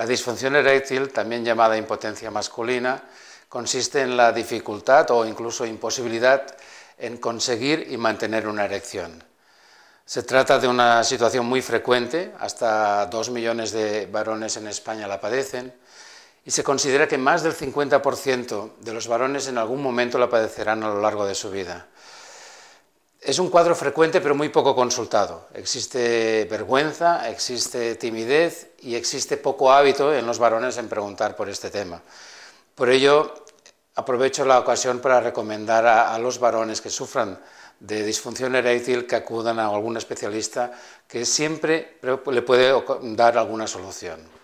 La disfunción eréctil, también llamada impotencia masculina, consiste en la dificultad o incluso imposibilidad en conseguir y mantener una erección. Se trata de una situación muy frecuente, hasta dos millones de varones en España la padecen, y se considera que más del 50% de los varones en algún momento la padecerán a lo largo de su vida. Es un cuadro frecuente pero muy poco consultado. Existe vergüenza, existe timidez y existe poco hábito en los varones en preguntar por este tema. Por ello, aprovecho la ocasión para recomendar a, los varones que sufran de disfunción eréctil que acudan a algún especialista que siempre le puede dar alguna solución.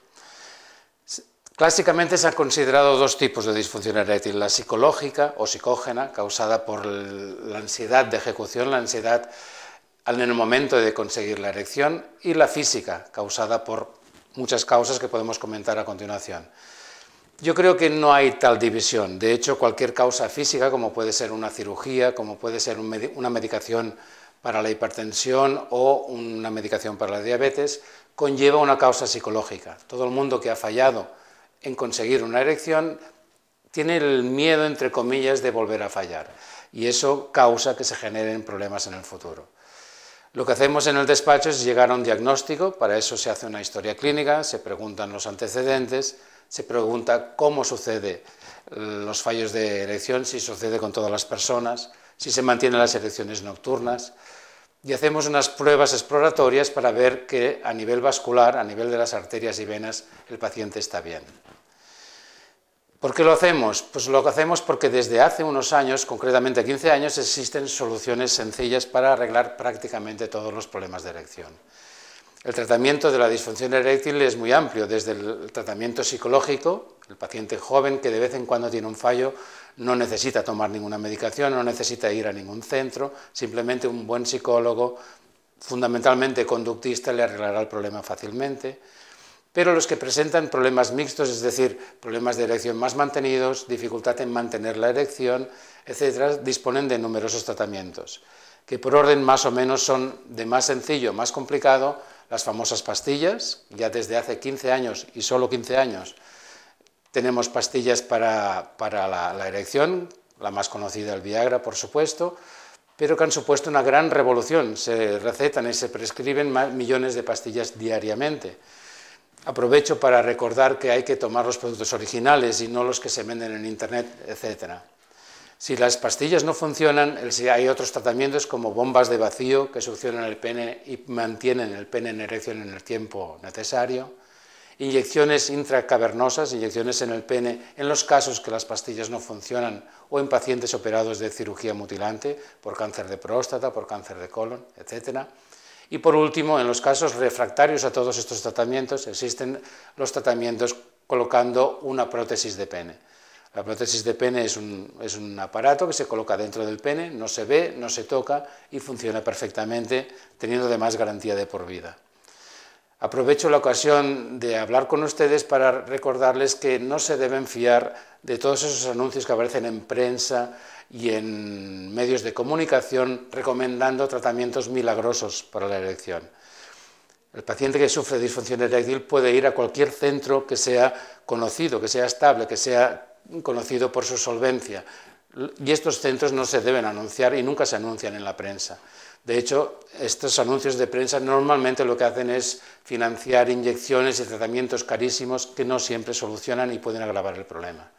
Clásicamente se han considerado dos tipos de disfunción eréctil, la psicológica o psicógena, causada por la ansiedad de ejecución, la ansiedad en momento de conseguir la erección, y la física, causada por muchas causas que podemos comentar a continuación. Yo creo que no hay tal división. De hecho, cualquier causa física, como puede ser una cirugía, como puede ser una medicación para la hipertensión o una medicación para la diabetes, conlleva una causa psicológica. Todo el mundo que ha fallado en conseguir una erección tiene el miedo, entre comillas, de volver a fallar. Y eso causa que se generen problemas en el futuro. Lo que hacemos en el despacho es llegar a un diagnóstico, para eso se hace una historia clínica, se preguntan los antecedentes, se pregunta cómo sucede eh, los fallos de erección, si sucede con todas las personas, si se mantienen las erecciones nocturnas. Y hacemos unas pruebas exploratorias para ver que a nivel vascular, a nivel de las arterias y venas, el paciente está bien. ¿Por qué lo hacemos? Pues lo hacemos porque desde hace unos años, concretamente 15 años, existen soluciones sencillas para arreglar prácticamente todos los problemas de erección. El tratamiento de la disfunción eréctil es muy amplio, desde el tratamiento psicológico, el paciente joven que de vez en cuando tiene un fallo no necesita tomar ninguna medicación, no necesita ir a ningún centro, simplemente un buen psicólogo, fundamentalmente conductista, le arreglará el problema fácilmente pero los que presentan problemas mixtos, es decir, problemas de erección más mantenidos, dificultad en mantener la erección, etc., disponen de numerosos tratamientos, que por orden más o menos son de más sencillo, más complicado, las famosas pastillas, ya desde hace 15 años y solo 15 años tenemos pastillas para, la, la erección, la más conocida, el Viagra, por supuesto, pero que han supuesto una gran revolución. Se recetan y se prescriben millones de pastillas diariamente. Aprovecho para recordar que hay que tomar los productos originales y no los que se venden en Internet, etc. Si las pastillas no funcionan, hay otros tratamientos como bombas de vacío que succionan el pene y mantienen el pene en erección en el tiempo necesario, inyecciones intracavernosas, inyecciones en el pene, en los casos que las pastillas no funcionan o en pacientes operados de cirugía mutilante por cáncer de próstata, por cáncer de colon, etc., y por último, en los casos refractarios a todos estos tratamientos, existen los tratamientos colocando una prótesis de pene. La prótesis de pene es un, aparato que se coloca dentro del pene, no se ve, no se toca y funciona perfectamente, teniendo además garantía de por vida. Aprovecho la ocasión de hablar con ustedes para recordarles que no se deben fiar de todos esos anuncios que aparecen en prensa, y en medios de comunicación recomendando tratamientos milagrosos para la erección. El paciente que sufre disfunción eréctil puede ir a cualquier centro que sea conocido, que sea estable, que sea conocido por su solvencia. Y estos centros no se deben anunciar y nunca se anuncian en la prensa. De hecho, estos anuncios de prensa normalmente lo que hacen es financiar inyecciones y tratamientos carísimos que no siempre solucionan y pueden agravar el problema.